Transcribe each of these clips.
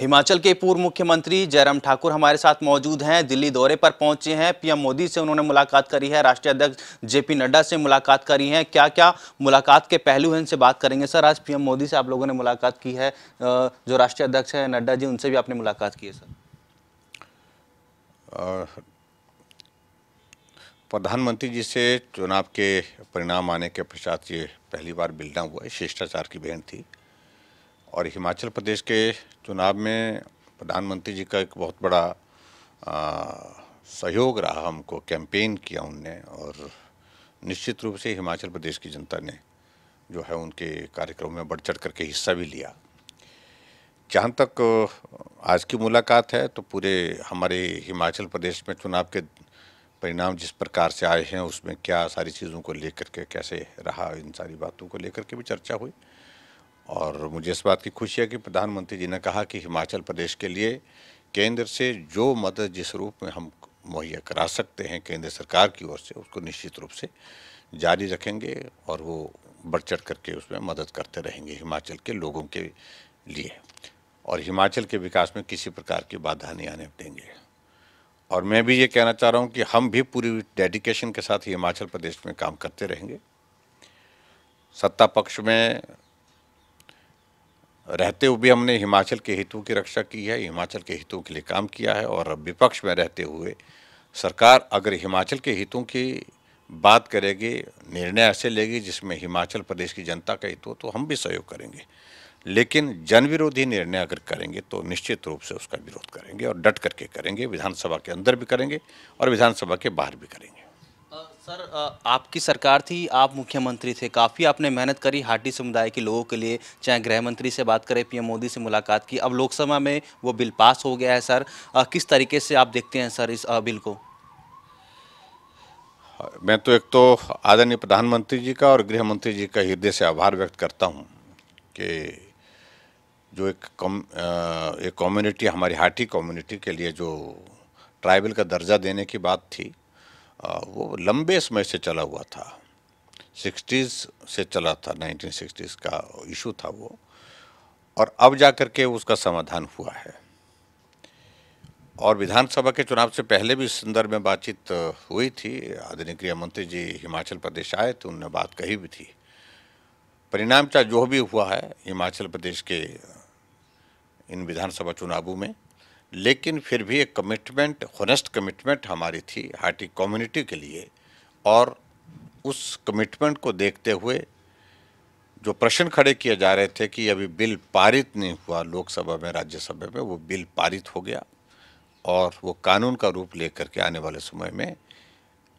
हिमाचल के पूर्व मुख्यमंत्री जयराम ठाकुर हमारे साथ मौजूद हैं दिल्ली दौरे पर पहुंचे हैं पीएम मोदी से उन्होंने मुलाकात करी है राष्ट्रीय अध्यक्ष जेपी नड्डा से मुलाकात करी है क्या क्या मुलाकात के पहलू हैं इनसे बात करेंगे सर आज पीएम मोदी से आप लोगों ने मुलाकात की है जो राष्ट्रीय अध्यक्ष हैं नड्डा जी उनसे भी आपने मुलाकात की है सर प्रधानमंत्री जी से चुनाव के परिणाम आने के पश्चात ये पहली बार मिलना हुआ है शिष्टाचार की भेंट थी और हिमाचल प्रदेश के चुनाव में प्रधानमंत्री जी का एक बहुत बड़ा आ, सहयोग रहा हमको कैंपेन किया उनने और निश्चित रूप से हिमाचल प्रदेश की जनता ने जो है उनके कार्यक्रम में बढ़ चढ़ करके हिस्सा भी लिया जहाँ तक आज की मुलाकात है तो पूरे हमारे हिमाचल प्रदेश में चुनाव के परिणाम जिस प्रकार से आए हैं उसमें क्या सारी चीज़ों को लेकर के कैसे रहा इन सारी बातों को लेकर के भी चर्चा हुई और मुझे इस बात की खुशी है कि प्रधानमंत्री जी ने कहा कि हिमाचल प्रदेश के लिए केंद्र से जो मदद जिस रूप में हम मुहैया करा सकते हैं केंद्र सरकार की ओर से उसको निश्चित रूप से जारी रखेंगे और वो बढ़ चढ़ करके उसमें मदद करते रहेंगे हिमाचल के लोगों के लिए और हिमाचल के विकास में किसी प्रकार की बाधा नहीं आने देंगे और मैं भी ये कहना चाह रहा हूँ कि हम भी पूरी डेडिकेशन के साथ हिमाचल प्रदेश में काम करते रहेंगे सत्ता पक्ष में रहते हुए भी हमने हिमाचल के हितों की रक्षा की है हिमाचल के हितों के लिए काम किया है और विपक्ष में रहते हुए सरकार अगर हिमाचल के हितों की बात करेगी निर्णय ऐसे लेगी जिसमें हिमाचल प्रदेश की जनता का हित हो तो हम भी सहयोग करेंगे लेकिन जन विरोधी निर्णय अगर करेंगे तो निश्चित रूप से उसका विरोध करेंगे और डट करके करेंगे विधानसभा के अंदर भी करेंगे और विधानसभा के बाहर भी करेंगे सर आपकी सरकार थी आप मुख्यमंत्री थे काफ़ी आपने मेहनत करी हाटी समुदाय के लोगों के लिए चाहे गृह मंत्री से बात करें पीएम मोदी से मुलाकात की अब लोकसभा में वो बिल पास हो गया है सर किस तरीके से आप देखते हैं सर इस बिल को हाँ, मैं तो एक तो आदरणीय प्रधानमंत्री जी का और गृह मंत्री जी का हृदय से आभार व्यक्त करता हूँ कि जो एक कम एक कम्युनिटी हमारी हाटी कम्युनिटी के लिए जो ट्राइबल का दर्जा देने की बात थी वो लंबे समय से चला हुआ था सिक्सटीज़ से चला था नाइनटीन सिक्सटीज का इशू था वो और अब जा कर के उसका समाधान हुआ है और विधानसभा के चुनाव से पहले भी इस संदर्भ में बातचीत हुई थी आदरणीय गृह मंत्री जी हिमाचल प्रदेश आए थे तो उनने बात कही भी थी परिणाम चाहे जो भी हुआ है हिमाचल प्रदेश के इन विधानसभा चुनावों में लेकिन फिर भी एक कमिटमेंट होनेस्ट कमिटमेंट हमारी थी हाटी कम्युनिटी के लिए और उस कमिटमेंट को देखते हुए जो प्रश्न खड़े किए जा रहे थे कि अभी बिल पारित नहीं हुआ लोकसभा में राज्यसभा में वो बिल पारित हो गया और वो कानून का रूप ले करके आने वाले समय में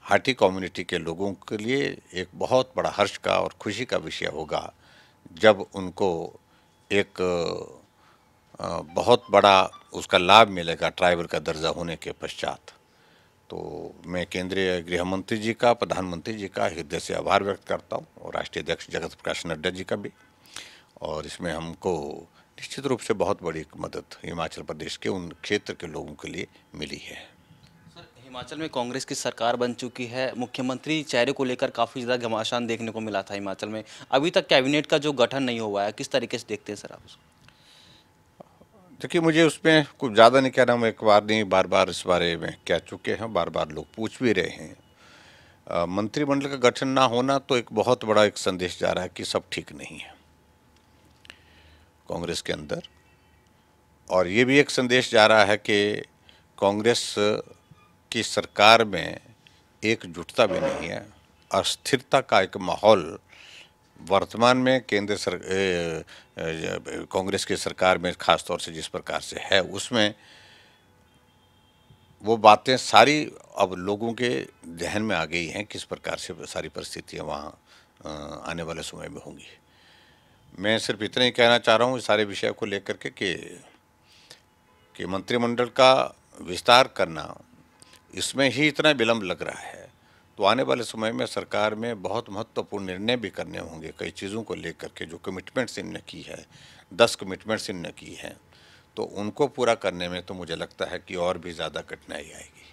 हाटी कम्युनिटी के लोगों के लिए एक बहुत बड़ा हर्ष का और खुशी का विषय होगा जब उनको एक बहुत बड़ा उसका लाभ मिलेगा ट्राइबल का दर्जा होने के पश्चात तो मैं केंद्रीय गृह मंत्री जी का प्रधानमंत्री जी का हृदय से आभार व्यक्त करता हूँ और राष्ट्रीय अध्यक्ष जगत प्रकाश नड्डा जी का भी और इसमें हमको निश्चित रूप से बहुत बड़ी मदद हिमाचल प्रदेश के उन क्षेत्र के लोगों के लिए मिली है सर हिमाचल में कांग्रेस की सरकार बन चुकी है मुख्यमंत्री चेहरे को लेकर काफ़ी ज़्यादा घमासान देखने को मिला था हिमाचल में अभी तक कैबिनेट का जो गठन नहीं हुआ है किस तरीके से देखते हैं सर आप उसको देखिए मुझे उसमें कुछ ज़्यादा नहीं कह रहा हम एक बार नहीं बार बार इस बारे में कह चुके हैं बार बार लोग पूछ भी रहे हैं मंत्रिमंडल का गठन ना होना तो एक बहुत बड़ा एक संदेश जा रहा है कि सब ठीक नहीं है कांग्रेस के अंदर और ये भी एक संदेश जा रहा है कि कांग्रेस की सरकार में एकजुटता भी नहीं है अस्थिरता का एक माहौल वर्तमान में केंद्र सर कांग्रेस की सरकार में ख़ास तौर से जिस प्रकार से है उसमें वो बातें सारी अब लोगों के जहन में आ गई हैं किस प्रकार से सारी परिस्थितियाँ वहाँ आने वाले समय में होंगी मैं सिर्फ इतना ही कहना चाह रहा हूँ इस सारे विषय को लेकर के कि, कि मंत्रिमंडल का विस्तार करना इसमें ही इतना विलम्ब लग रहा है तो आने वाले समय में सरकार में बहुत महत्वपूर्ण निर्णय भी करने होंगे कई चीज़ों को लेकर के जो कमिटमेंट्स इनने की है दस कमिटमेंट्स इनने की हैं तो उनको पूरा करने में तो मुझे लगता है कि और भी ज़्यादा कठिनाई आएगी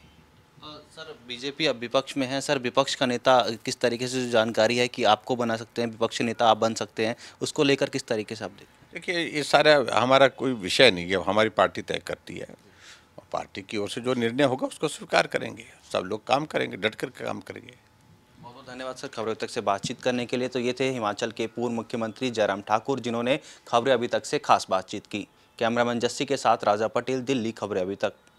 सर बीजेपी अब विपक्ष में है सर विपक्ष का नेता किस तरीके से जो जानकारी है कि आपको बना सकते हैं विपक्ष नेता आप बन सकते हैं उसको लेकर किस तरीके से आप देखिए ये सारा हमारा कोई विषय नहीं है हमारी पार्टी तय करती है पार्टी की ओर से जो निर्णय होगा उसको स्वीकार करेंगे सब लोग काम करेंगे डट कर काम करेंगे बहुत बहुत धन्यवाद सर खबरों तक से बातचीत करने के लिए तो ये थे हिमाचल के पूर्व मुख्यमंत्री जयराम ठाकुर जिन्होंने खबरें अभी तक से खास बातचीत की कैमरामैन जस्सी के साथ राजा पटेल दिल्ली खबरें अभी तक